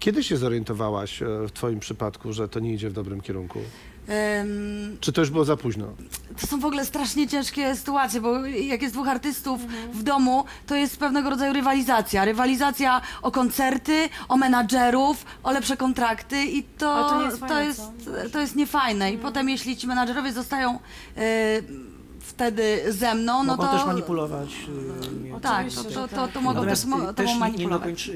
Kiedy się zorientowałaś e, w Twoim przypadku, że to nie idzie w dobrym kierunku? Um, Czy to już było za późno? To są w ogóle strasznie ciężkie sytuacje, bo jak jest dwóch artystów w mhm. domu, to jest pewnego rodzaju rywalizacja. Rywalizacja o koncerty, o menadżerów, o lepsze kontrakty i to, to, jest, to, fajne, jest, to jest niefajne. I mhm. potem jeśli ci menadżerowie zostają... E, wtedy ze mną, no mogą to... też manipulować. Yy, tak, to, to, to, to, mogą też, też manipulować.